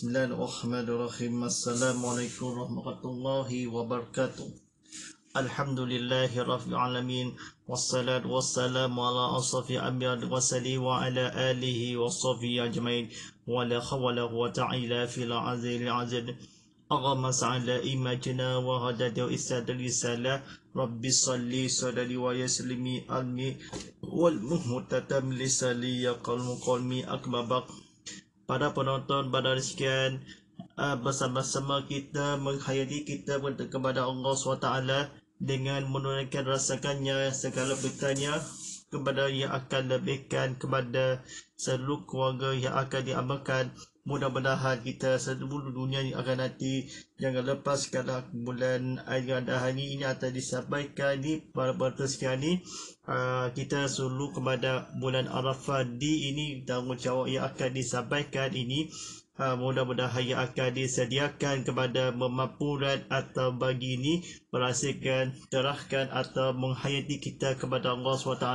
بسم الله الرحمن الرحيم السلام عليكم ورحمة الله وبركاته الحمد لله رب العالمين والصلاة والسلام على أصف أبيض وسلي وعلى آله وصحبه أجمعين ولا حول ولا في العزيز العزيز أغمس على إيماننا وهدد إساد الرسالة رب صلي صلي ويسلمي ألمي والمهتتم لسلي قلم قلمي أكبر para penonton pada sekian uh, bersama-sama kita menghayati kita kepada Allah SWT dengan menunaikan rasakannya segala bertanya kepada yang akan lebihkan kepada seluruh keluarga yang akan diamalkan mudah-mudahan kita seluruh dunia yang akan nanti jangan lepas lepaskan bulan ayat dan hari ini atau disampaikan di para pertesian ini ah, kita seluruh kepada bulan Arafah di ini tanggungjawab yang akan disampaikan ini Ha, mudah-mudahan hanya akan disediakan kepada memapurat atau bagi ini merasakan terahkan atau menghayati kita kepada Allah SWT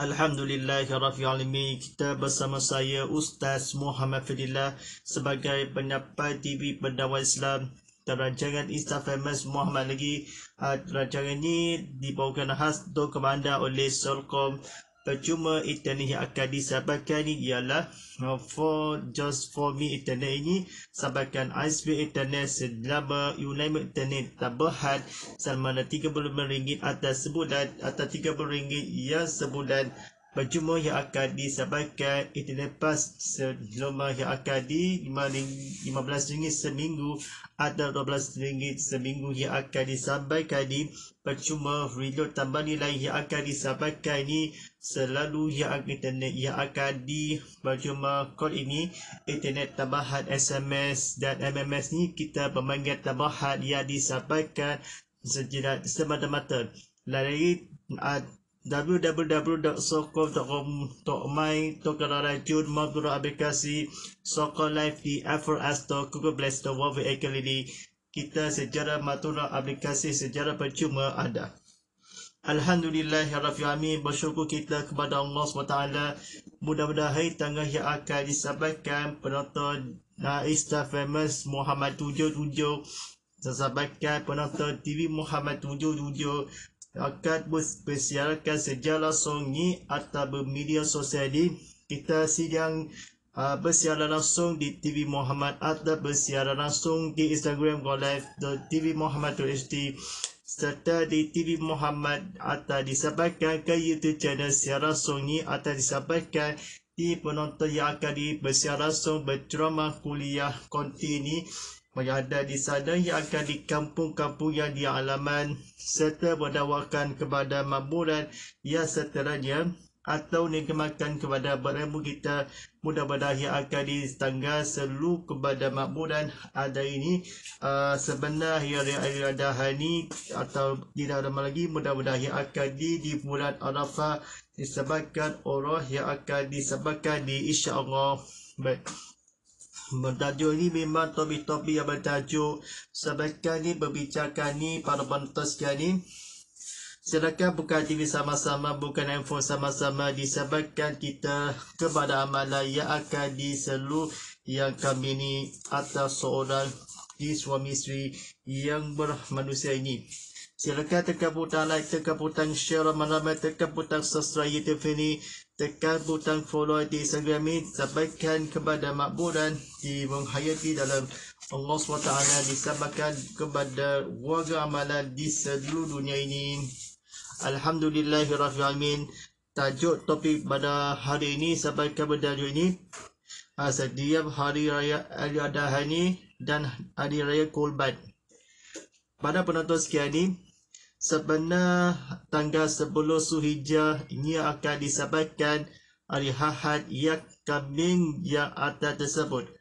Alhamdulillah ya Rafi Alimi Kita bersama saya Ustaz Muhammad Fadillah Sebagai penyapa TV Pendawa Islam Terancangan Insta Famous Muhammad lagi uh, ini dibawakan khas untuk kepada oleh Solcom percuma internet yang akan disabarkan ini ialah uh, for just for me internet ini sabarkan ISP internet selama ulama internet tambahan selama RM35 atas sebulan atau RM30 yang sebulan Percuma yang akan disampaikan itu lepas sejumlah yang akan di belas ringgit seminggu atau belas ringgit seminggu yang akan disampaikan di percuma reload tambah nilai yang akan disampaikan ini selalu yang akan internet yang akan di percuma call ini internet tambahan SMS dan MMS ni kita memanggil tambahan yang disampaikan sejenak semata-mata Lain uh, www.sokol.com.my Tokara Rajun Maguro Aplikasi Sokol Life di Apple App Store Google Play Store Wawi Ekelili Kita Sejarah Matura Aplikasi Sejarah Percuma Ada Alhamdulillah Ya Rafi Amin Bersyukur kita kepada Allah SWT Mudah-mudahan hari tengah yang akan disampaikan Penonton Naista Famous Muhammad 77 Disampaikan penonton TV Muhammad 77 akan bersiarkan sejarah ni atau bermedia sosial ini. Kita sedang uh, bersiaran langsung di TV Muhammad atau bersiaran langsung di Instagram Go Live di TV Muhammad HD serta di TV Muhammad atau disampaikan ke YouTube channel siaran langsung ni atau disampaikan di penonton yang akan di bersiaran langsung bercerama kuliah konti ini berada di sana yang akan di kampung-kampung yang dia dialaman serta berdawakan kepada makmuran yang seteranya atau nikmatkan kepada beremu kita mudah-mudahan yang akan di ditangga selalu kepada makmuran ada ini uh, ah, sebenarnya yang ada hari, hari, hari atau tidak ada lagi mudah-mudahan yang akan di, di bulan Arafah disebabkan orang yang akan disebabkan di Isya Allah Baik bertajuk ini memang topik-topik yang bertajuk sebaikkan ini berbicara ini para penonton sekalian ini Sedangkan bukan TV sama-sama, buka handphone sama-sama disebabkan kita kepada amalan yang akan diselu yang kami ini atas seorang di suami isteri yang bermanusia ini. Silakan tekan butang like, tekan butang share, ramai-ramai tekan butang subscribe YouTube ini. Tekan butang follow di Instagram ini Sampaikan kepada makbulan Di menghayati dalam Allah SWT Disampaikan kepada warga amalan di seluruh dunia ini Alhamdulillahirrahmanirrahim Tajuk topik pada hari ini Sampaikan pada hari ini ha, Setiap hari raya Adi Adahani dan Hari Raya Kulbat Pada penonton sekian ini sebenar tanggal 10 Suhijjah ini akan disebabkan hari Ahad yang kambing yang ada tersebut.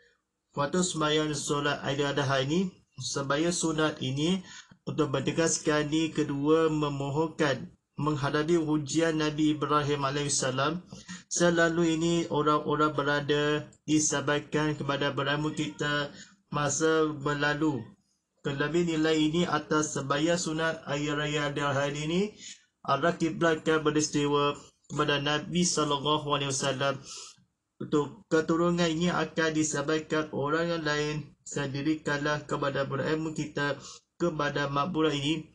Waktu sembahyang solat Aidil Adha ini, sembahyang sunat ini untuk mendekaskan ini kedua memohonkan menghadapi ujian Nabi Ibrahim AS. Selalu ini orang-orang berada disabarkan kepada beramu kita masa berlalu Kelebih nilai ini atas sebaya sunat ayat raya dan hari ini adalah kiblatkan beristiwa kepada Nabi SAW. Untuk keturunan akan disebaikan orang yang lain sendiri kalah kepada berilmu kita kepada makbura ini.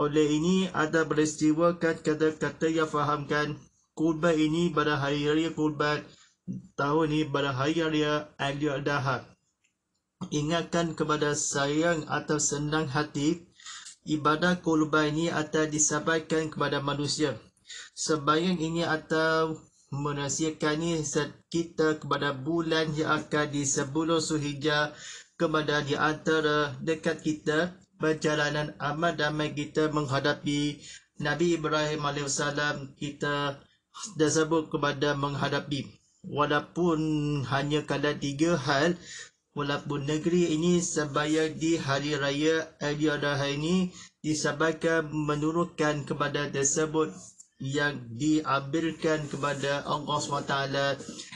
Oleh ini ada beristiwa kan kata-kata yang fahamkan kurban ini pada hari raya kurban tahun ini pada hari raya Ali Adahat ingatkan kepada sayang atau senang hati ibadah kurban ini atau disampaikan kepada manusia sebaik ini atau ini kita kepada bulan yang akan di sebelum Zulhijjah kepada di antara dekat kita perjalanan amat damai kita menghadapi Nabi Ibrahim AS kita tersebut kepada menghadapi walaupun hanya kadar tiga hal walaupun negeri ini sebaya di hari raya Aidiladha ini disebabkan menurunkan kepada tersebut yang diambilkan kepada Allah SWT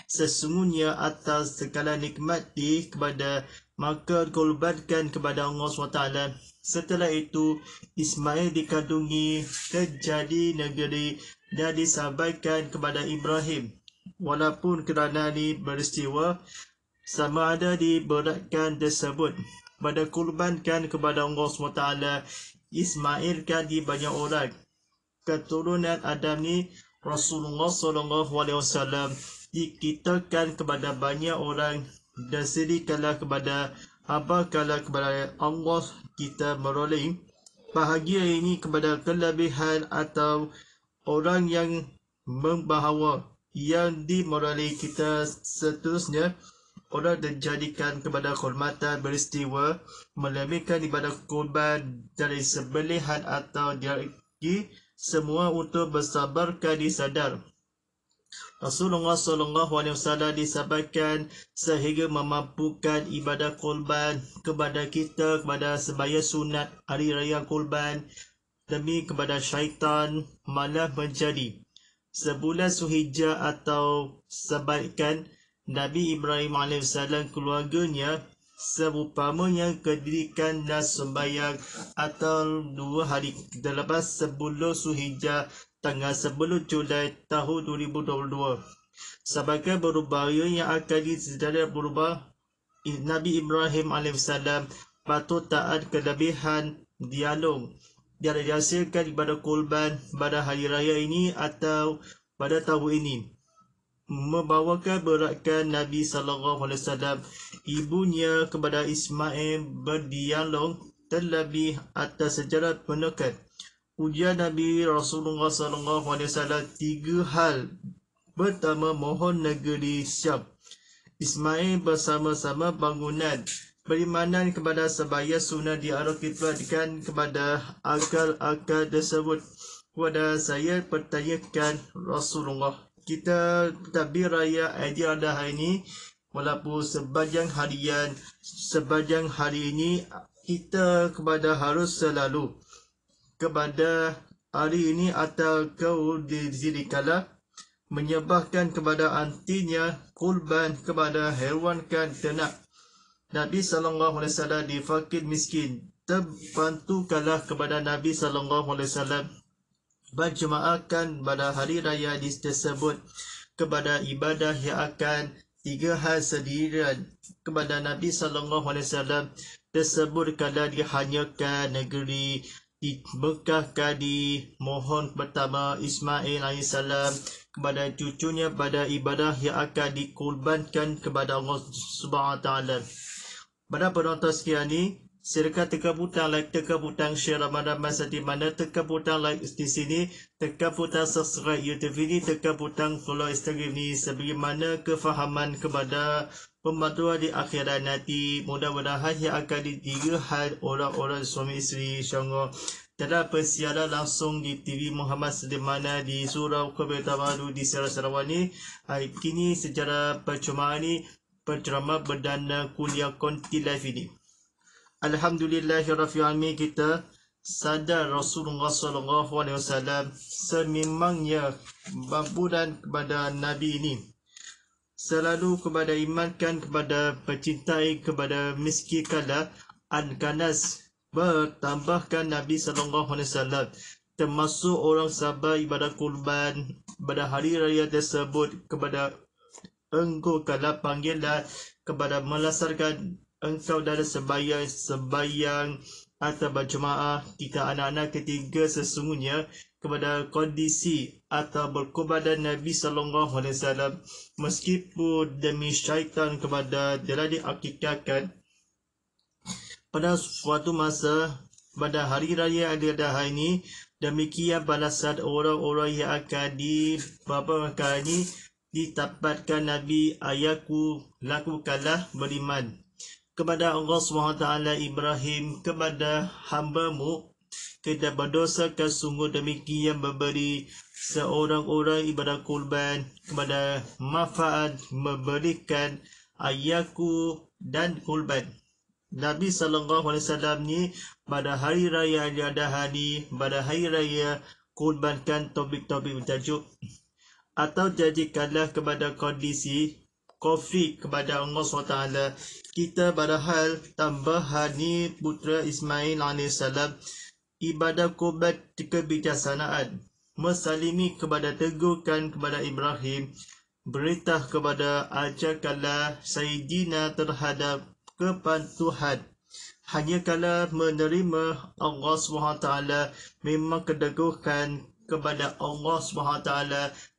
sesungguhnya atas segala nikmat di kepada maka korbankan kepada Allah SWT setelah itu Ismail dikandungi terjadi negeri dan disampaikan kepada Ibrahim walaupun kerana ini beristiwa sama ada diberatkan tersebut pada kurbankan kepada Allah SWT Ismailkan di banyak orang keturunan Adam ni Rasulullah SAW dikitakan kepada banyak orang dan sedikalah kepada apa kala kepada Allah kita meroleh bahagia ini kepada kelebihan atau orang yang membawa yang dimoralih kita seterusnya Orang dijadikan kepada kehormatan beristiwa melebihkan ibadah kurban dari sebelihan atau diri semua untuk bersabarkan di sadar. Rasulullah sallallahu alaihi wasallam disabarkan sehingga memampukan ibadah kurban kepada kita kepada sembahyang sunat hari raya kurban demi kepada syaitan malah menjadi sebulan suhijjah atau sebaikan Nabi Ibrahim AS keluarganya seupamanya kedirikan dan sembahyang atau dua hari terlepas sebelum Suhijjah tanggal 10 Julai tahun 2022. Sebagai berubahnya yang akan disedari berubah, Nabi Ibrahim AS patut taat kelebihan dialog yang dihasilkan pada kurban pada hari raya ini atau pada tahun ini membawakan beratkan Nabi sallallahu alaihi wasallam ibunya kepada Ismail berdialog terlebih atas sejarah penekat ujian Nabi Rasulullah sallallahu alaihi wasallam tiga hal pertama mohon negeri Syam Ismail bersama-sama bangunan perimanan kepada sebaya sunnah diarah kepada akal-akal tersebut kepada saya pertanyakan Rasulullah kita tabir raya Aidilada hari ini walaupun sebajang harian sebajang hari ini kita kepada harus selalu kepada hari ini atau kau di sini kala menyebahkan kepada antinya kurban kepada hewan kan ternak Nabi sallallahu alaihi wasallam di fakir miskin terbantu kalah kepada Nabi sallallahu alaihi wasallam berjemaahkan pada hari raya tersebut kepada ibadah yang akan tiga hal sendirian kepada Nabi Sallallahu Alaihi Wasallam tersebut kala dihanyakan negeri di Mekah Kadi mohon pertama Ismail AS kepada cucunya pada ibadah yang akan dikurbankan kepada Allah Subhanahu Wa Taala. Pada penonton sekian ini, Silakan tekan butang like, tekan butang share Ramadan masa di mana, tekan butang like di sini, tekan butang subscribe YouTube ini, tekan butang follow Instagram ini sebagaimana kefahaman kepada pembantuan di akhirat nanti. Mudah-mudahan ia akan didirikan orang-orang suami isteri syangor dalam persiaran langsung di TV Muhammad Sedemana di Surau Kabupaten Tamadu di Sarawak ini. Kini sejarah percumaan ini, percuma berdana kuliah konti live ini. Alhamdulillah Rafi'ami kita sadar Rasulullah sallallahu alaihi wasallam sememangnya bangunan kepada nabi ini selalu kepada imankan kepada pencintai kepada miski kala an ankanas bertambahkan nabi sallallahu alaihi wasallam termasuk orang sabar ibadah kurban pada hari raya tersebut kepada engkau kala panggilan kepada melasarkan Engkau saudara sebayang sebayang atau berjemaah kita anak-anak ketiga sesungguhnya kepada kondisi atau berkubadan Nabi Sallallahu Alaihi Wasallam meskipun demi syaitan kepada telah diakikakan pada suatu masa pada hari raya adil dahai ini demikian balasan orang-orang yang akan di beberapa kali ditapatkan Nabi ayahku lakukanlah beriman kepada Allah SWT Ibrahim kepada hambaMu mu kita berdosa ke sungguh demikian memberi seorang-orang ibadah kurban kepada manfaat memberikan ayahku dan kurban. Nabi SAW ni pada hari raya Al-Adha ni, pada hari raya kurbankan topik-topik bertajuk. Atau jadikanlah kepada kondisi Kofik kepada Allah SWT kita padahal tambah hani putra Ismail AS ibadah kubat kebijaksanaan mesalimi kepada tegurkan kepada Ibrahim berita kepada ajakalah Sayyidina terhadap kepatuhan hanya kala menerima Allah SWT memang kedeguhkan kepada Allah SWT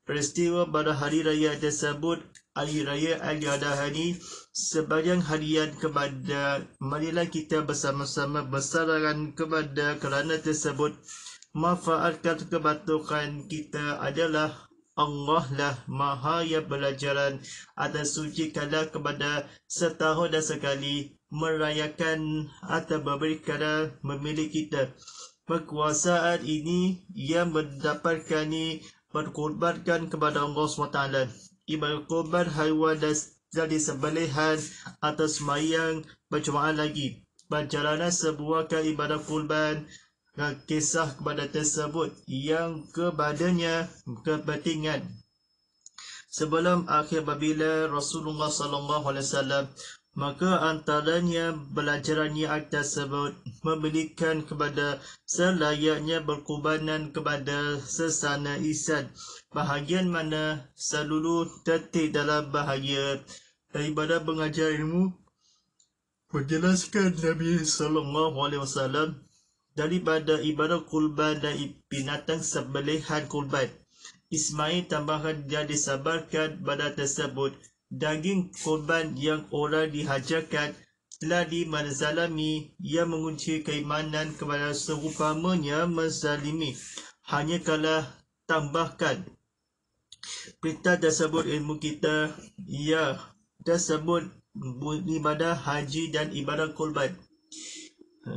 peristiwa pada hari raya tersebut hari raya hari sebagai harian kepada marilah kita bersama-sama bersalaran kepada kerana tersebut manfaatkan kebatukan kita adalah Allah lah maha yang belajaran atas suci kala kepada setahun dan sekali merayakan atau memberikan memilih kita. Perkuasaan ini yang mendapatkan ini berkorbankan kepada Allah SWT iman korban haiwan dan dan disembelihan atau semayang percumaan lagi. Perjalanan sebuah ke ibadah kurban kisah kepada tersebut yang kepadanya kepentingan. Sebelum akhir babila Rasulullah saw Maka antaranya pelajaran yang atas sebut memberikan kepada selayaknya berkubanan kepada sesana isan. Bahagian mana selalu tertik dalam bahagia daripada pengajar ilmu menjelaskan Nabi Sallallahu Alaihi Wasallam daripada ibadah kurban dan binatang sebelihan kurban. Ismail tambahan dia disabarkan pada tersebut daging korban yang orang dihajarkan telah dimanzalami ia mengunci keimanan kepada serupamanya menzalimi. Hanya kalau tambahkan perintah tersebut ilmu kita ia tersebut ibadah haji dan ibadah korban.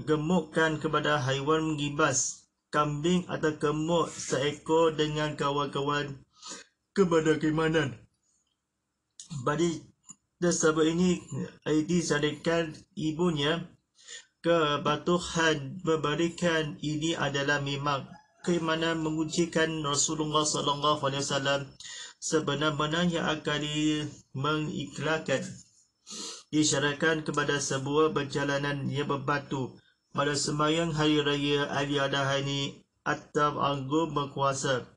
Gemukkan kepada haiwan menggibas kambing atau gemuk seekor dengan kawan-kawan kepada keimanan bayi tersebut ini eh, disarankan ibunya ke batuhan memberikan ini adalah memang keimanan mengujikan Rasulullah sallallahu alaihi wasallam sebenarnya benarnya akan mengikhlaskan disyarakan kepada sebuah perjalanan yang berbatu pada semayang hari raya Ali Adha ini atau anggur berkuasa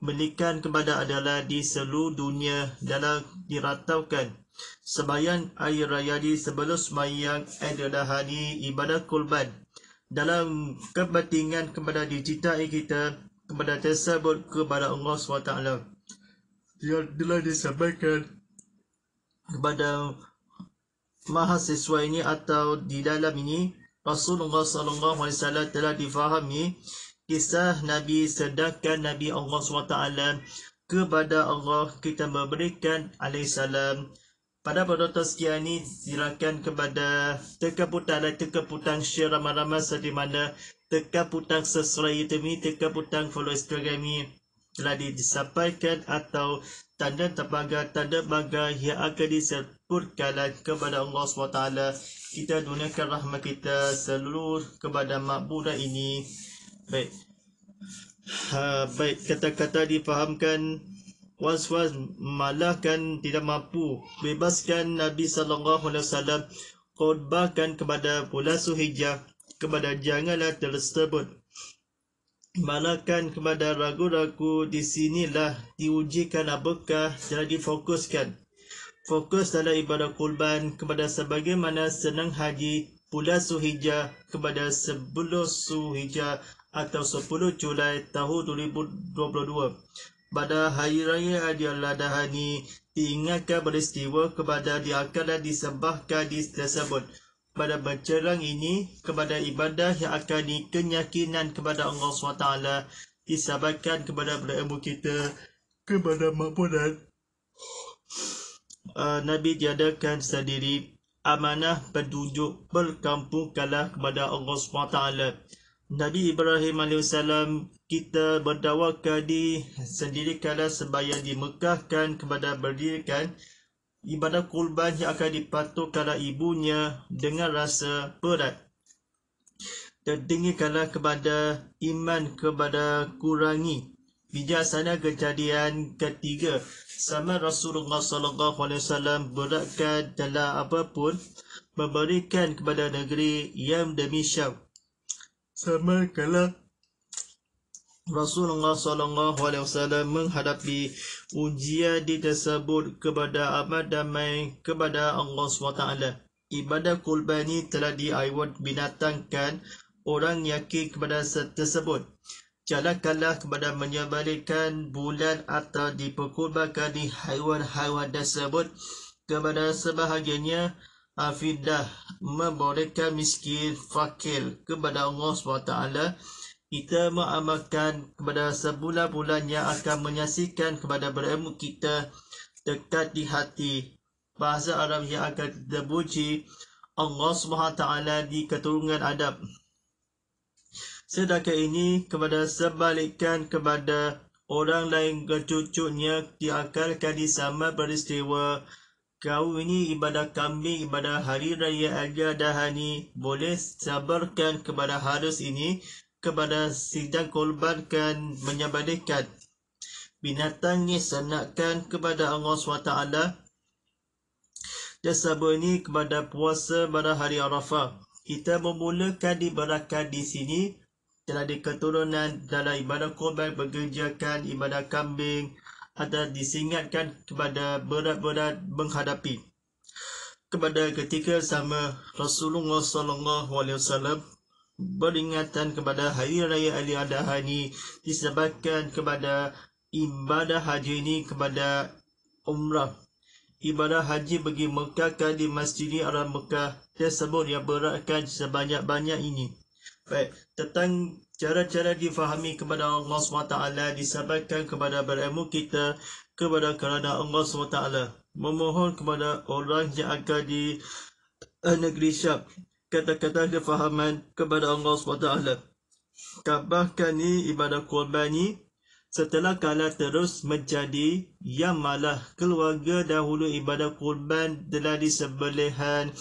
belikan kepada adalah di seluruh dunia dalam diratakan sebayang air raya di sebelum sembahyang adalah hari ibadah kurban dalam kepentingan kepada dicintai kita kepada tersebut kepada Allah SWT yang telah disampaikan kepada mahasiswa ini atau di dalam ini Rasulullah SAW telah difahami kisah Nabi sedarkan Nabi Allah SWT kepada Allah kita memberikan Salam Pada penonton sekian ini, silakan kepada tekaputan dan tekaputan share ramai-ramai seperti mana tekaputan sesuai demi ini, tekaputan follow Instagram ini telah disampaikan atau tanda terbaga tanda baga yang akan disebutkan kepada Allah SWT. Kita dunia rahmat kita seluruh kepada makbudah ini baik ha, baik kata-kata difahamkan was-was malahkan tidak mampu bebaskan Nabi sallallahu alaihi wasallam khutbahkan kepada pula suhijah kepada janganlah tersebut malahkan kepada ragu-ragu di sinilah diujikan apakah jadi fokuskan fokus dalam ibadah kurban kepada sebagaimana senang haji pula suhijah kepada sebelum suhijah atau 10 Julai tahun 2022. Pada hari raya Aidiladahani, diingatkan peristiwa kepada dia dan disembahkan di tersebut. Pada bercerang ini, kepada ibadah yang akan dikenyakinan kepada Allah SWT, disabarkan kepada berlembu kita, kepada makmudan. Uh, ah, Nabi diadakan sendiri amanah penunjuk berkampung kalah kepada Allah SWT. Nabi Ibrahim AS kita berdawakan di sendiri kala sebayang di Mekah kan kepada berdirikan ibadah kurban yang akan kala ibunya dengan rasa berat. kala kepada iman kepada kurangi. Bijaksana kejadian ketiga sama Rasulullah sallallahu alaihi wasallam berdakwah dalam apapun memberikan kepada negeri yang demi Syam sama kala Rasulullah sallallahu alaihi wasallam menghadapi ujian di tersebut kepada amat damai kepada Allah SWT. Ibadah kurban ini telah diaiwat binatangkan orang yakin kepada tersebut. Jalankanlah kepada menyebalikan bulan atau diperkurbankan di haiwan-haiwan tersebut kepada sebahagiannya afidah membolehkan miskin fakir kepada Allah SWT kita mengamalkan kepada sebulan-bulan yang akan menyaksikan kepada berilmu kita dekat di hati bahasa Arab yang akan kita Allah SWT di keturunan adab sedangkan ini kepada sebalikan kepada orang lain kecucunya diakalkan di sama peristiwa kau ini ibadah kami, ibadah hari raya aja dahani boleh sabarkan kepada harus ini kepada sidang korbankan menyabadikan binatang ini sanakan kepada Allah SWT jasa sabar ini kepada puasa pada hari Arafah. Kita memulakan berakad di sini telah di dalam ibadah korban bekerjakan ibadah kambing, ada disingatkan kepada berat-berat menghadapi kepada ketika sama Rasulullah sallallahu alaihi wasallam beringatan kepada hari raya Ali Adha ini disebabkan kepada ibadah haji ini kepada umrah ibadah haji bagi Mekah kan di Masjid Al-Mekah tersebut yang beratkan sebanyak-banyak ini baik tentang cara-cara difahami kepada Allah SWT disebabkan kepada berilmu kita kepada kerana Allah SWT memohon kepada orang yang akan di eh, negeri syab kata-kata kefahaman kepada Allah SWT kabahkan ni ibadah korban ni setelah kala terus menjadi yang malah keluarga dahulu ibadah korban telah disebelihan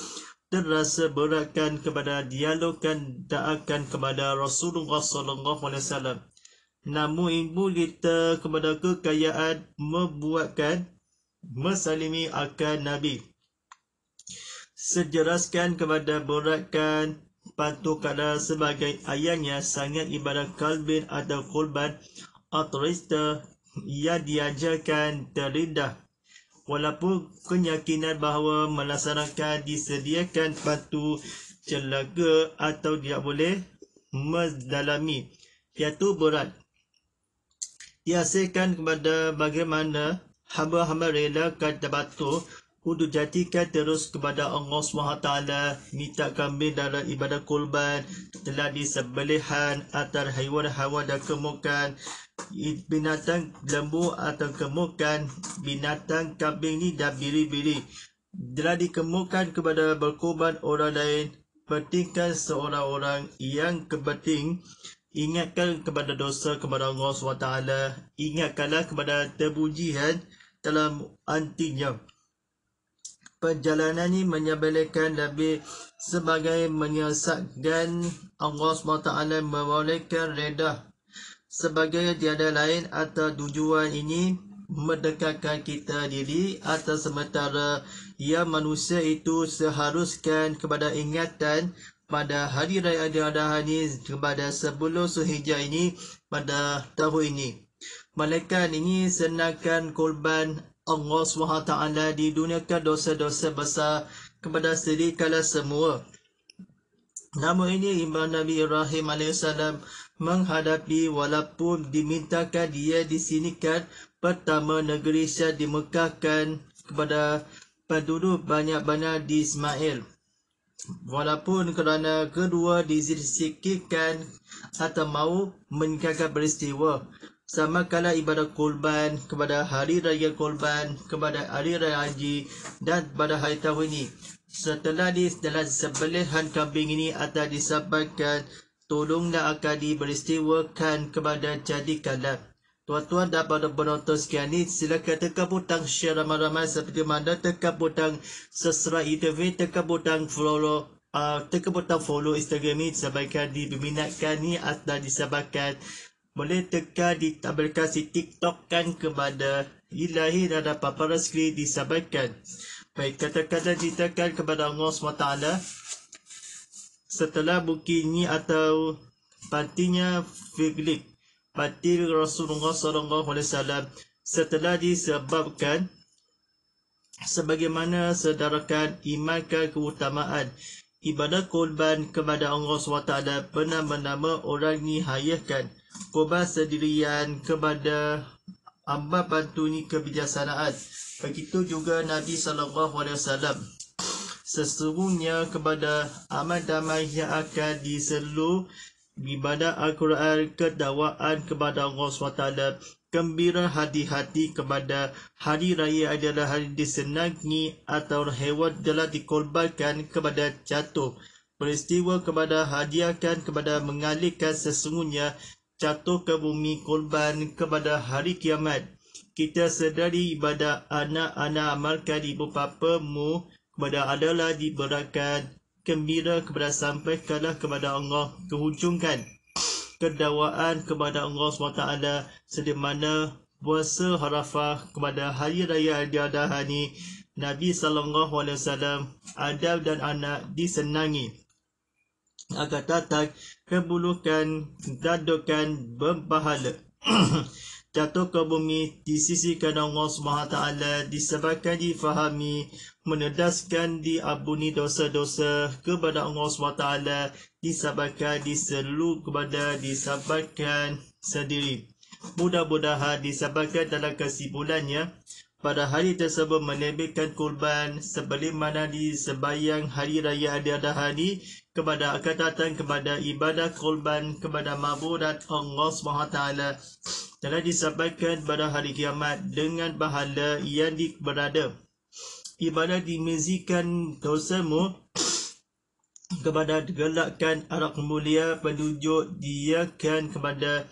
dan rasa berakan kepada dialogkan da'akan kepada Rasulullah sallallahu alaihi wasallam. Namun ibu kita kepada kekayaan membuatkan mesalimi akan Nabi. Sejelaskan kepada berakan patuh kepada sebagai ayahnya sangat ibadah kalbin atau kurban atau rista ia diajarkan terindah walaupun keyakinan bahawa melaksanakan disediakan batu celaga atau dia boleh mendalami iaitu berat dihasilkan kepada bagaimana hamba-hamba rela kata batu kudu jatikan terus kepada Allah SWT minta kami dalam ibadah kurban telah disebelihan atar haiwan-haiwan dan kemukan binatang lembu atau kemukan binatang kambing ni dah biri-biri telah dikemukan kepada berkorban orang lain pentingkan seorang-orang yang kebeting ingatkan kepada dosa kepada Allah SWT ingatkanlah kepada terpujian dalam antinya perjalanan ini menyebalikan lebih sebagai menyesatkan Allah SWT membolehkan redah sebagai tiada lain atau tujuan ini mendekatkan kita diri atau sementara ia manusia itu seharuskan kepada ingatan pada hari raya adha ini kepada sebelum suhija ini pada tahun ini malaikat ini senakan korban Allah SWT di dunia ke dosa-dosa besar kepada sendiri kala semua namun ini Imam Nabi Ibrahim AS menghadapi walaupun dimintakan dia di sini disinikan pertama negeri Syah dimekahkan kepada penduduk banyak-banyak di Ismail. Walaupun kerana kedua disisikikan atau mahu meningkatkan peristiwa sama kala ibadah kurban kepada hari raya kurban kepada hari raya haji dan pada hari tahun ini setelah di setelah sebelahan kambing ini ada disampaikan tolonglah akan diberistiwakan kepada jadi kalat. Tuan-tuan dan para penonton sekian ini, silakan tekan butang share ramai-ramai seperti mana tekan butang sesuai interview, tekan butang follow Uh, tekan butang follow Instagram ni sebaikan diminatkan ni atau disabarkan. boleh tekan di aplikasi TikTok kan kepada ilahi dan apa-apa rezeki disebabkan baik kata-kata ceritakan kepada Allah SWT setelah bukinya atau patinya figlik pati Rasulullah sallallahu alaihi wasallam setelah disebabkan sebagaimana sedarkan iman ke keutamaan ibadah korban kepada Allah SWT pernah bernama orang ni hayahkan korban sendirian kepada ambat ni kebijaksanaan begitu juga Nabi sallallahu alaihi wasallam sesungguhnya kepada amal damai yang akan diselu ibadah Al-Quran kedawaan kepada Allah SWT gembira hati-hati kepada hari raya adalah hari disenangi atau hewan telah dikorbankan kepada jatuh peristiwa kepada hadiahkan kepada mengalihkan sesungguhnya jatuh ke bumi korban kepada hari kiamat kita sedari ibadah anak-anak amalkan ibu bapa mu mana adalah diberakan gembira kepada sampai kalah kepada Allah kehujungkan kedawaan kepada Allah SWT sedemana puasa harafah kepada hari raya adiadah ini Nabi SAW adab dan anak disenangi agar tatak kebulukan dadukan berpahala jatuh ke bumi disisikan Allah SWT disebabkan difahami menedaskan diabuni dosa-dosa kepada Allah SWT disabarkan di seluruh kepada disabarkan sendiri. Mudah-mudahan disabarkan dalam kesimpulannya pada hari tersebut menebikkan kurban sebelum mana di sebayang hari raya Adi Adha ini kepada akan datang kepada ibadah kurban kepada maburat Allah SWT telah disabarkan pada hari kiamat dengan pahala yang berada ibadah dimizikan dosamu kepada gelakkan arah mulia penunjuk diakan kepada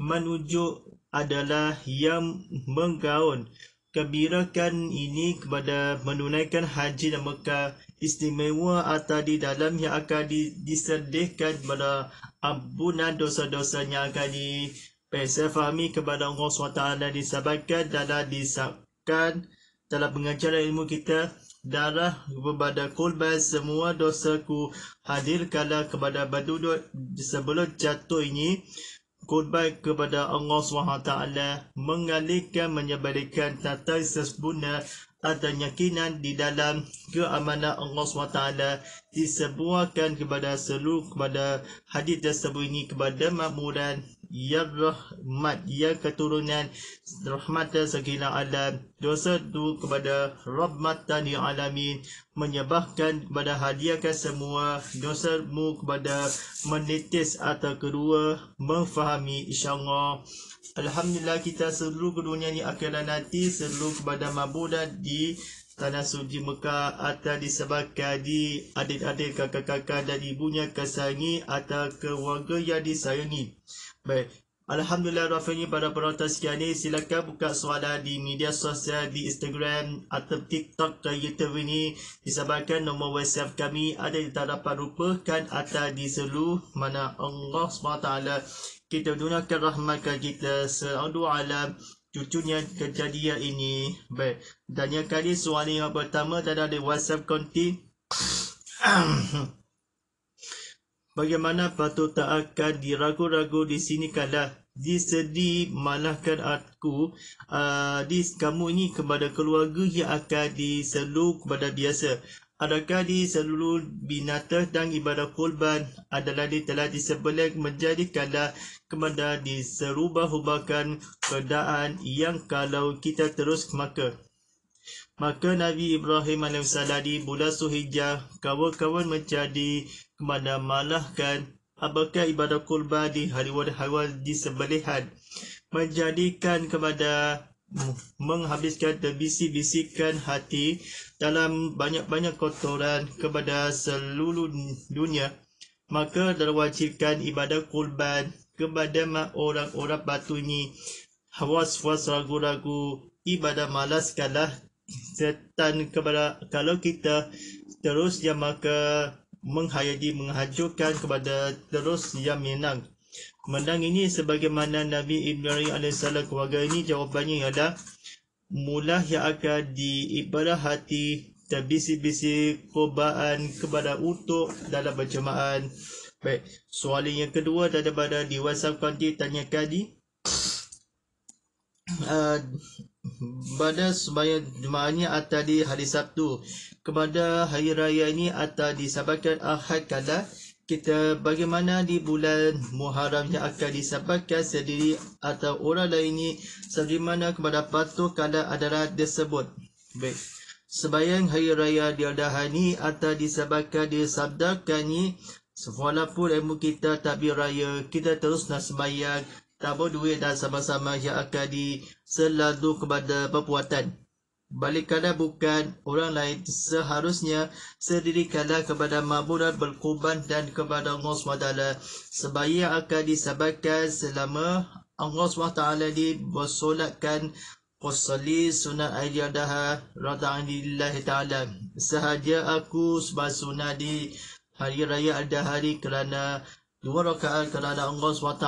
menuju adalah yang menggaun kebirakan ini kepada menunaikan haji dan Mekah istimewa atau di dalam yang akan di, disedihkan kepada ampunan dosa dosanya yang akan di Pesa kepada Allah SWT disabarkan dan disabarkan dalam mengajar ilmu kita darah kepada kolbas semua dosaku hadirkanlah kepada batu badudut sebelum jatuh ini kolbas kepada Allah SWT mengalihkan menyebarkan tata sesbuna ada keyakinan di dalam keamanan Allah SWT disebuahkan kepada seluruh kepada hadis tersebut ini kepada makmuran ya rahmat ya keturunan rahmatan segala alam dosa tu kepada rahmatan yang alamin menyebabkan kepada hadiahkan semua dosa mu kepada menitis atau kedua memfahami insyaAllah Alhamdulillah kita seluruh dunia ni akhirat nanti seluruh kepada mabudah di tanah suci Mekah atau disebabkan di adik-adik kakak-kakak dan ibunya kesayangi atau keluarga yang disayangi. Baik. Alhamdulillah Rafi pada penonton sekian ini silakan buka soalan di media sosial di Instagram atau TikTok dan YouTube ini disebabkan nombor WhatsApp kami ada di tarapan rupakan atau di seluruh mana Allah SWT kita dunakan rahmatkan kita selalu alam cucunya kejadian ini baik dan yang kali soalan yang pertama dan di WhatsApp konti Bagaimana patut tak akan diragu-ragu di sini kalah disedih malahkan aku uh, ah, di kamu ini kepada keluarga yang akan diselu kepada biasa adakah di seluruh binatang dan ibadah kurban adalah di telah disebelah menjadi kala kepada diserubah-ubahkan keadaan yang kalau kita terus maka Maka Nabi Ibrahim AS di bulan Suhijjah, kawan-kawan menjadi kemana malahkan apakah ibadah kurban di hari haiwan-haiwan di sebelihan. Menjadikan kepada menghabiskan terbisik-bisikan hati dalam banyak-banyak kotoran kepada seluruh dunia. Maka terwajibkan ibadah kurban kepada orang-orang batunyi. Hawas-was ragu-ragu ibadah kalah setan kepada kalau kita terus dia maka menghayati menghajukan kepada terus dia menang menang ini sebagaimana Nabi Ibrahim AS keluarga ini jawapannya adalah mula yang akan diibadah hati dan bisi-bisi kubaan kepada utuk dalam berjemaah. Baik, soalan yang kedua daripada di WhatsApp kanti tanya kadi. Uh, pada sembahyang jemaahnya atau di hari Sabtu. Kepada hari raya ini atau di sabakan akhir kala kita bagaimana di bulan Muharram yang akan disabarkan sendiri atau orang lain ini sebagaimana kepada patuh kala adalah disebut. Baik. Sebayang hari raya diadahani atau di disabarkan disabdakan ini walaupun ilmu kita tabir raya kita terus nak sembahyang tambah duit dan sama-sama yang akan diselandung kepada perbuatan. Balikkanlah bukan orang lain seharusnya sedirikanlah kepada mabunan berkuban dan kepada Allah SWT sebaya yang akan disabarkan selama Allah SWT dibersolatkan Qasali sunat ayyadaha rata'anillahi ta'ala Sahaja aku sebab sunnah di hari raya ada hari kerana dua rakaat kerana Allah SWT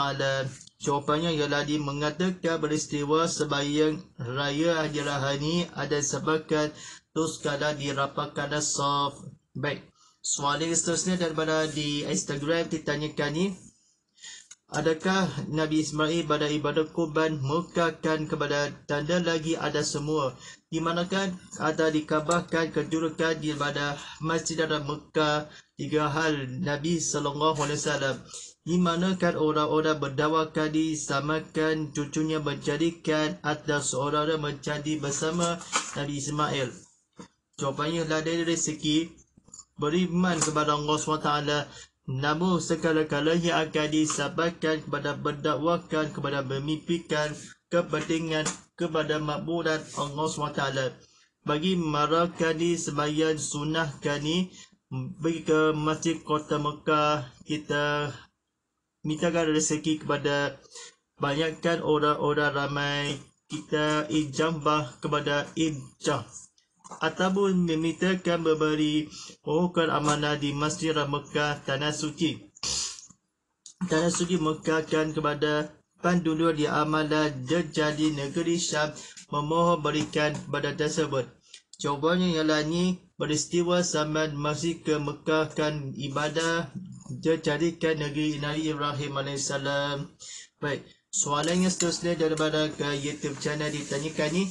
Jawapannya ialah di mengatakan peristiwa sebaya raya adalah ini ada sebabkan tu sekadar dirapakan soft back. Soalan yang seterusnya daripada di Instagram ditanyakan ni. Adakah Nabi Ismail pada ibadah kurban mukakan kepada tanda lagi ada semua? Di manakah ada dikabarkan kejurukan di ibadah masjid dalam Mekah tiga hal Nabi Sallallahu Alaihi Wasallam? di mana kan orang-orang berdawa kadi samakan cucunya menjadikan atas seorang orang menjadi bersama Nabi Ismail. Jawapannya lah dari rezeki beriman kepada Allah SWT. Namun segala-galanya akan disabarkan kepada berdakwakan, kepada memimpikan kepentingan kepada makmuran Allah SWT. Bagi marahkan di sembahyang sunnah kani, bagi ke masjid kota Mekah, kita mintakan rezeki kepada banyakkan orang-orang ramai kita ijambah kepada ijah ataupun memintakan memberi pokokan amanah di Masjid Mekah Tanah Suci. Tanah Suci Mekahkan kepada penduduk di amanah jadi negeri Syam memohon berikan kepada tersebut. Jawabannya ialah ini peristiwa zaman masih ke Mekah kan ibadah dia carikan negeri Nabi Ibrahim AS baik soalannya seterusnya daripada ke YouTube channel ditanyakan ni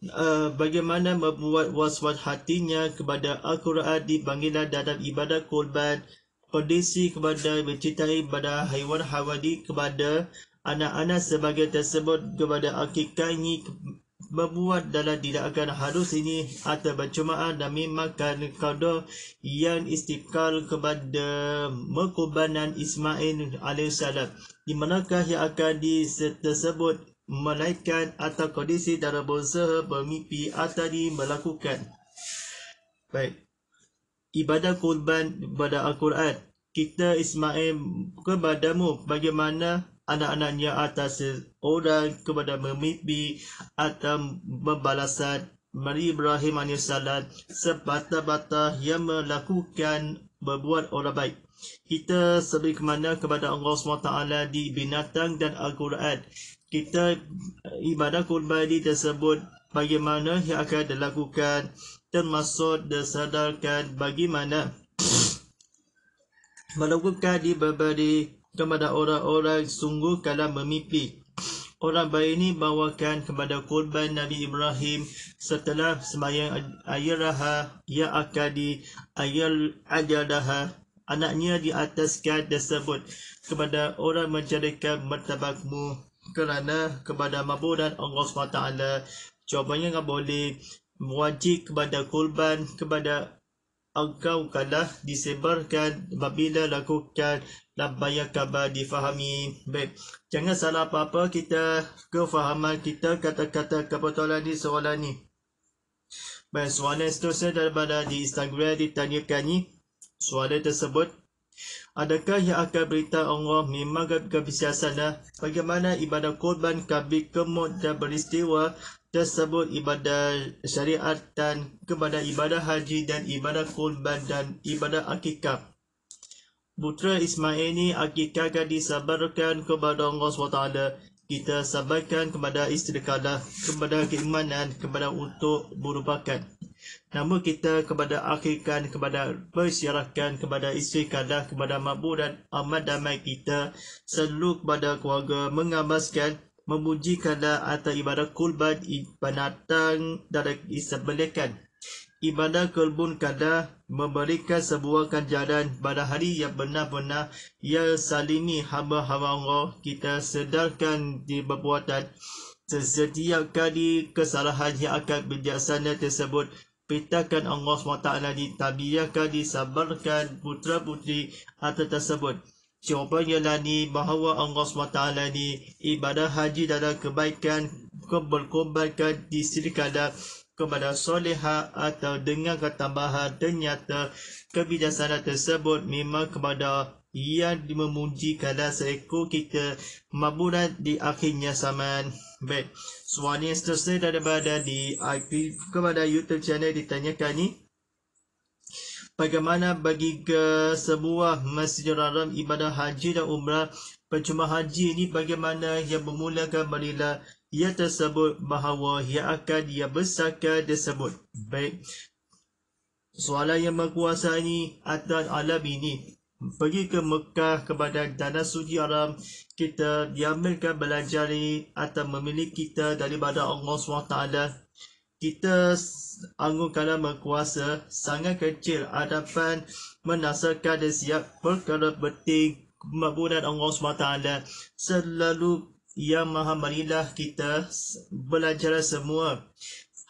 Uh, bagaimana membuat waswas hatinya kepada Al-Quran di panggilan dalam ibadah korban kondisi kepada mencintai pada haiwan hawadi kepada anak-anak sebagai tersebut kepada akikah ini bermuat dalam tidak akan harus ini atau bercumaan dan memakan kado yang istiqal kepada mekubanan Ismail AS. Di manakah yang akan disebut melainkan atau kondisi dalam berusaha bermimpi atau di melakukan. Baik. Ibadah kurban pada Al-Quran. Kita Ismail kepadamu bagaimana anak-anaknya atas orang kepada memimpi atau membalasan Mari Ibrahim AS sebata-bata yang melakukan berbuat orang baik. Kita sebagai kemana kepada Allah SWT di binatang dan Al-Quran. Kita eh, ibadah kurban ini tersebut bagaimana yang akan dilakukan termasuk disadarkan bagaimana melakukan di berbagai kepada orang-orang sungguh kalau memimpi. Orang bayi ini bawakan kepada korban Nabi Ibrahim setelah semayang ayah ayaraha ia akan di ayah ayar ajadaha anaknya di atas kad tersebut kepada orang menjadikan martabakmu kerana kepada mabur dan Allah SWT jawabannya tidak boleh wajib kepada korban kepada engkau kalah disebarkan apabila lakukan labbayak kabar difahami. Baik. Jangan salah apa-apa kita kefahaman kita kata-kata kebetulan di soalan ni. Baik, soalan seterusnya daripada di Instagram ditanyakan ni. Soalan tersebut. Adakah yang akan berita Allah memang kebiasaan lah? Bagaimana ibadah korban kabi kemud dan beristiwa tersebut ibadah syariat dan kepada ibadah haji dan ibadah korban dan ibadah akikah? putra Ismail ini akikahkan disabarkan kepada Allah SWT. Kita sabarkan kepada istri istiqadah, kepada keimanan, kepada untuk berubahkan. Nama kita kepada akhirkan, kepada persyarahkan, kepada istri istiqadah, kepada mabu dan amat damai kita. Seluruh kepada keluarga mengamaskan memujikanlah atau ibadah kurban penatang dan isabelekan ibadah kelbun kada memberikan sebuah kejadian pada hari yang benar-benar ia salini hamba-hamba Allah kita sedarkan di perbuatan setiap kali kesalahan yang akan berjaksana tersebut Pitakan Allah SWT ditabiahkan, disabarkan putra putri atas tersebut. Jawapannya lani bahawa Allah SWT ni ibadah haji dalam kebaikan, keberkobatkan di sini kadar kepada soleha atau dengan ketambahan ternyata kebijaksana tersebut memang kepada ia memuji kala seekor kita maburat di akhirnya zaman. Baik, suami yang seterusnya daripada di IP kepada YouTube channel ditanyakan ni. Bagaimana bagi ke sebuah masjid haram ibadah haji dan umrah percuma haji ini bagaimana yang memulakan marilah ia tersebut bahawa ia akan ia besarkan tersebut. Baik. Soalan yang menguasai atas alam ini. Pergi ke Mekah kepada Tanah Suci alam Kita diambilkan belajar atau memilih kita daripada Allah SWT. Kita anggunkanlah berkuasa sangat kecil hadapan menasakan dan siap perkara penting kemampuan Allah SWT. Selalu Ya Maha Marilah kita belajar semua.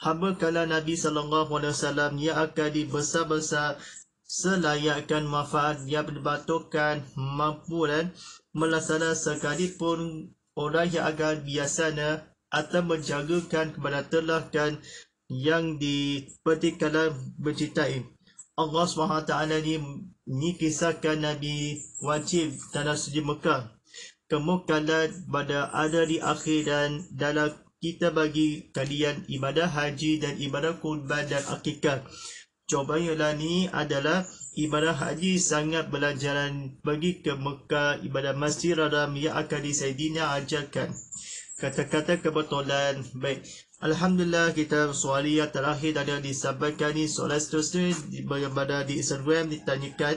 Hamba kala Nabi Sallallahu SAW yang akan dibesar-besar selayakkan manfaat yang berbatukan mampu dan melaksana sekalipun orang yang agak biasanya atau menjagakan kepada dan yang dipertikalan mencintai. Allah SWT ini, ini kisahkan Nabi wajib dalam suci Mekah kemukalan pada ada di akhir dan dalam kita bagi kalian ibadah haji dan ibadah kurban dan akikah. Cobanyalah ni adalah ibadah haji sangat belajaran bagi ke Mekah ibadah Masjid Haram yang akan disaidinya ajarkan. Kata-kata kebetulan. Baik. Alhamdulillah kita soal yang terakhir ada disampaikan ini soalan seterusnya di, di Instagram ditanyakan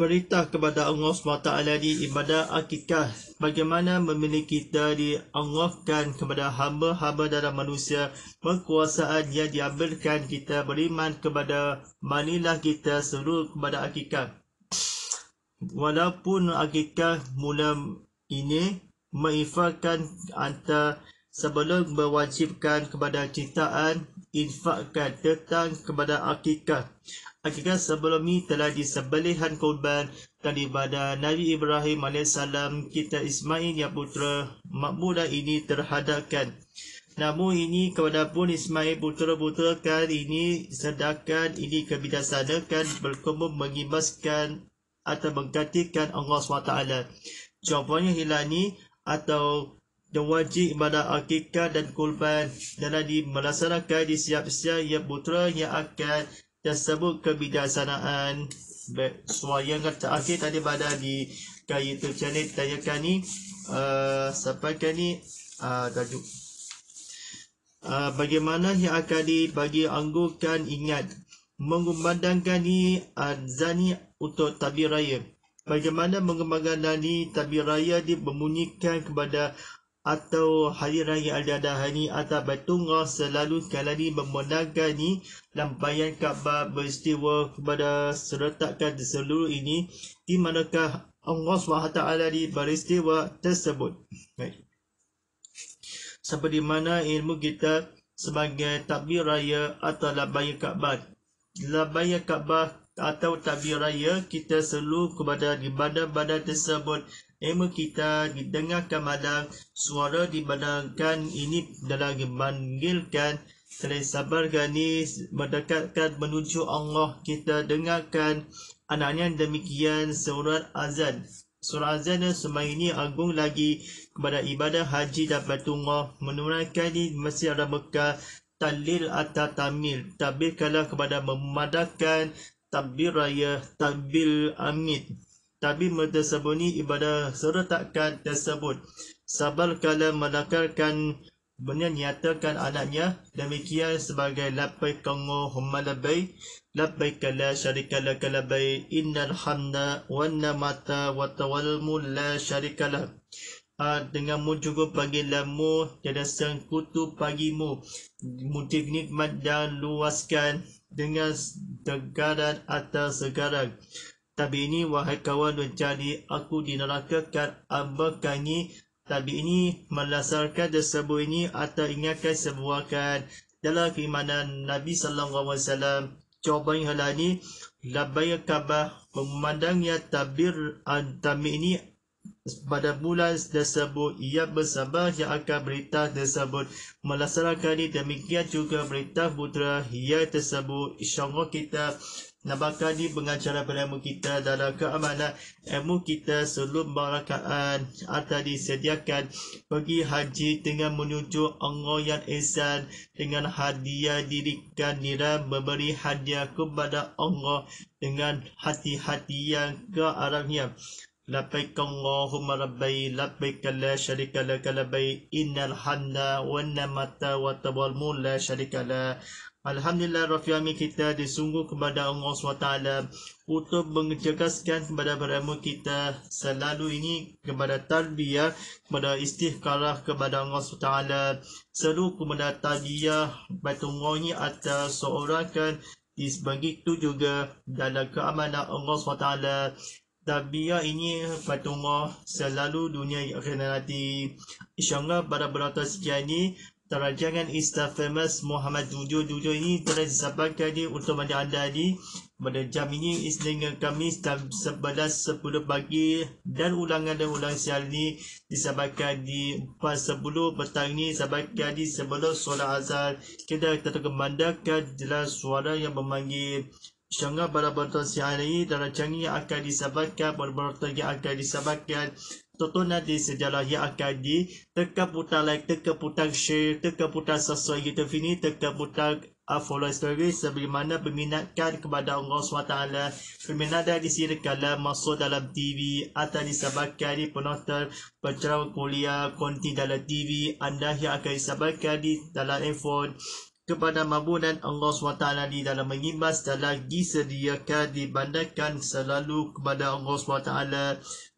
perintah kepada Allah SWT di ibadah akikah bagaimana memiliki kita diangkatkan kepada hamba-hamba dalam manusia kekuasaan yang diambilkan kita beriman kepada manilah kita seru kepada akikah walaupun akikah mula ini menginfakkan anta sebelum mewajibkan kepada citaan infakkan tentang kepada akikah Hakikat sebelum ini telah disebelihan korban dan ibadah Nabi Ibrahim AS kita Ismail yang putera makmudah ini terhadapkan. Namun ini kepada pun Ismail putera-putera kali ini sedangkan ini kebidasanakan berkumpul mengimaskan atau menggantikan Allah SWT. Jawapannya hilani atau dan wajib ibadah akikah dan kurban dan di melaksanakan di siap-siap yang putera yang akan tersebut kebijaksanaan suara yang kata akhir tadi pada di kaya tu channel tanyakan ni uh, sampaikan ni uh, ah, tajuk uh, ah, bagaimana yang akan dibagi anggukan ingat mengumandangkan ni azan ah, ni untuk tabir raya bagaimana mengumandangkan ni tabir raya dibemunyikan kepada atau Hari Raya Al-Jadah hari ini atau bertunggah selalu sekali ini membenarkan ini lampayan Kaabah beristiwa kepada seretakan di seluruh ini di manakah Allah SWT di beristiwa tersebut. Baik. Seperti mana ilmu kita sebagai takbir raya atau labayan Kaabah. Labayan Kaabah atau takbir raya kita selalu kepada di badan badan tersebut ilmu kita didengarkan malam suara dibadangkan ini dalam memanggilkan selesabar ganis mendekatkan menuju Allah kita dengarkan anaknya demikian surat azan surat azan semang ini agung lagi kepada ibadah haji dan patungah menunaikan di Masjid Arab Mekah talil atau tamil tabir tabirkanlah kepada memadakan tabir raya tabir amit tapi mentersembunyi ibadah seretakan tersebut. Sabar kala melakarkan benda menyatakan anaknya demikian sebagai lapai kongo humalabai lapai kala syarikala kalabai innal hamna wa mata wa tawalmu la syarikala ha, denganmu juga panggilanmu tiada sengkutu pagimu mutif nikmat dan luaskan dengan tegaran atau sekarang tapi ini wahai kawan dan jadi aku di neraka kan apa kangi. Tapi ini melasarkan dan ini atau ingatkan sebuah kan. Dalam keimanan Nabi Sallallahu Alaihi Wasallam Coba yang hal ini. Labaya kabah. memandangnya tabir antami ini pada bulan tersebut ia bersama yang akan berita tersebut melaksanakan ini demikian juga berita putra ia tersebut insyaAllah kita nampakkan di pengacara pelayanmu kita dalam keamanan emu kita seluruh barakaan atau disediakan pergi haji dengan menuju Allah yang insan dengan hadiah dirikan nira memberi hadiah kepada Allah dengan hati-hati yang ke arahnya لبيك اللهم ربي لبيك لا شريك لك لبي إن الحمد والنعمة والتبرم لا شريك لك Alhamdulillah Rafiami kita disungguh kepada Allah SWT untuk mengejekaskan kepada beramu kita selalu ini kepada tarbiyah kepada istihkarah kepada Allah SWT Selalu kepada tarbiyah talbiyah Baitullah ini atas seorang kan disebagi juga dalam keamanan Allah SWT Tabia ya, ini patungo selalu dunia generasi Isyangga pada berata sejani Terajangan ista' famous Muhammad Dujo Dujo ini telah disampaikan di untuk mana anda di Pada jam ini Isnin kami jam sepuluh pagi Dan ulangan dan ulang sial ini disampaikan di pas sepuluh petang ini Disampaikan di sebelum solat azan Kita terkemandakan jelas suara yang memanggil Syangga pada bantuan si hari ini Dalam canggih yang akan disabatkan Berbentuk yang akan disabatkan Tentu di sejarah yang akan di Tekan butang like, tekan butang share Tekan butang subscribe kita sini Tekan butang uh, follow story Sebagaimana berminatkan kepada Allah SWT Berminatkan di sini Kalau masuk dalam TV Atau disabatkan di penonton Pencerahan kuliah konti dalam TV Anda yang akan disabatkan di dalam handphone kepada mabunan Allah SWT di dalam mengimbas dan lagi sediakan dibandarkan selalu kepada Allah SWT.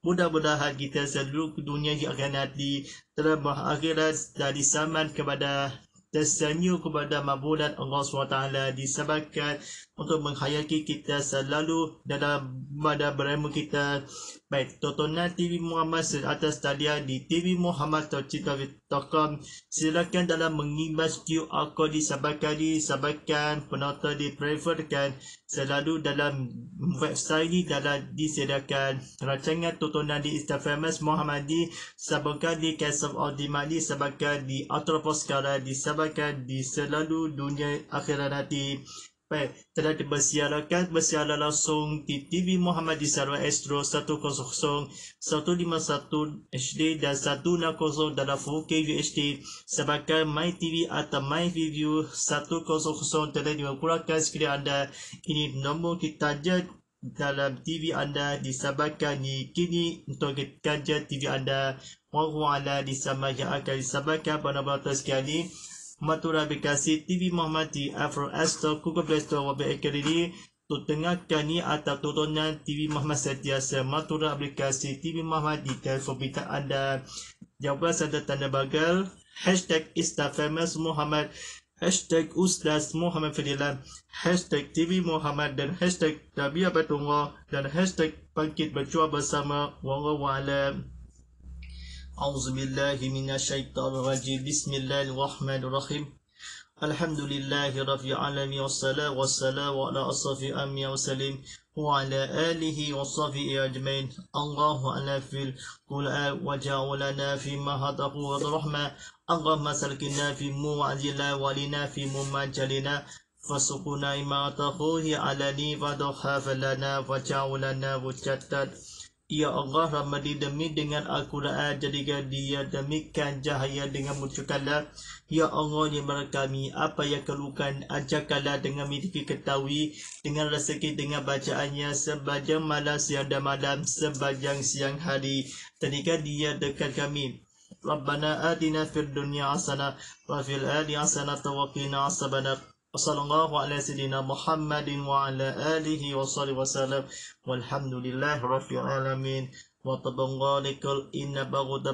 Mudah-mudahan kita seluruh dunia yang akan nanti telah berakhirat dan disaman kepada tersenyum kepada mabunan Allah SWT disebabkan untuk menghayati kita selalu dalam pada beremu kita. Baik, tontonan TV Muhammad atas talian di TV Muhammad Tocitovit.com. Silakan dalam mengimbas QR code disabarkan, sabakan penonton di preferkan selalu dalam website ini dalam disediakan rancangan tontonan di Instafamous Muhammadi sabarkan di Castle of Audimali sabarkan di Atroposkara disabarkan di selalu dunia akhirat nanti. Baik, telah dibersiarakan bersiaran langsung di TV Muhammad di Sarawak Astro 100-151 HD dan 160 dalam 4K UHD sebagai My TV atau My MyView 100 telah dikurangkan skrin anda. Ini nombor kita je dalam TV anda disabarkan ni kini untuk gadget TV anda Wahu ala disama yang akan disabarkan pada waktu sekian ini Matura Bekasi TV Muhammad di Afro Astro Google Play Store Wabi Ekeriri Tu tengah kani atau turunan TV Muhammad Setiasa Matura Aplikasi TV Muhammad di for bintang anda Jawablah serta tanda bagal Hashtag Istafamas Muhammad Hashtag Ustaz Muhammad Fadilan Hashtag TV Muhammad Dan hashtag Tabiah Batunga Dan hashtag Bangkit Berjuang Bersama Wa'alaikum أعوذ بالله من الشيطان الرجيم بسم الله الرحمن الرحيم الحمد لله رب العالمين والصلاة والسلام على أصحاب الأنبياء والسليم وعلى آله وصحبه أجمعين الله على في القرآن وجعلنا فيما قوة الرحمة اللهم سلكنا في موعدنا ولنا في مماجلنا فسقنا تخوه على نيفا لنا وجعلنا وجدت Ya Allah ramadi demi dengan Al-Quran jadikan dia demikian cahaya dengan munculkanlah Ya Allah yang kami apa yang kelukan ajakkanlah dengan miliki ketahui dengan rezeki dengan bacaannya sebajang malam siang dan malam sepanjang siang hari jadikan dia dekat kami Rabbana atina fid dunya asana, wa fil akhirati hasanah wa qina وصلى warahmatullahi wabarakatuh. سيدنا محمد وعلى آله وصحبه وسلم والحمد لله رب العالمين وتبارك إن بغض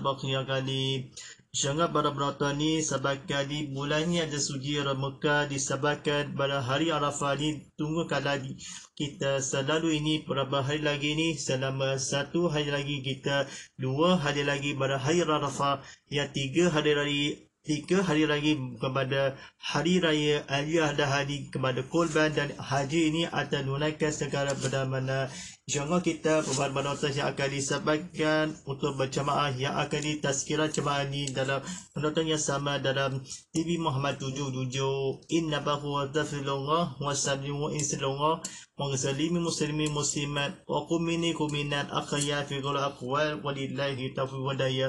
Jangan para penonton ni sebagai di bulan ni ada suji Ramadhan disebabkan pada hari Arafah ni tunggu lagi kita selalu ini berapa hari lagi ni selama satu hari lagi kita dua hari lagi pada hari Arafah ya tiga hari lagi hingga hari raya kepada hari raya aliyah dan hari kepada korban dan haji ini akan menunaikan secara berdamana jangka kita beberapa notas yang akan disampaikan untuk berjamaah yang akan ditazkira jemaah ini dalam penonton yang sama dalam TV Muhammad tujuh tujuh inna bahu wa tafilullah wa salimu insilullah wa salimu muslimi muslimat wa kumini kuminat akhaya fi gula akwal walillahi taufiq wa daya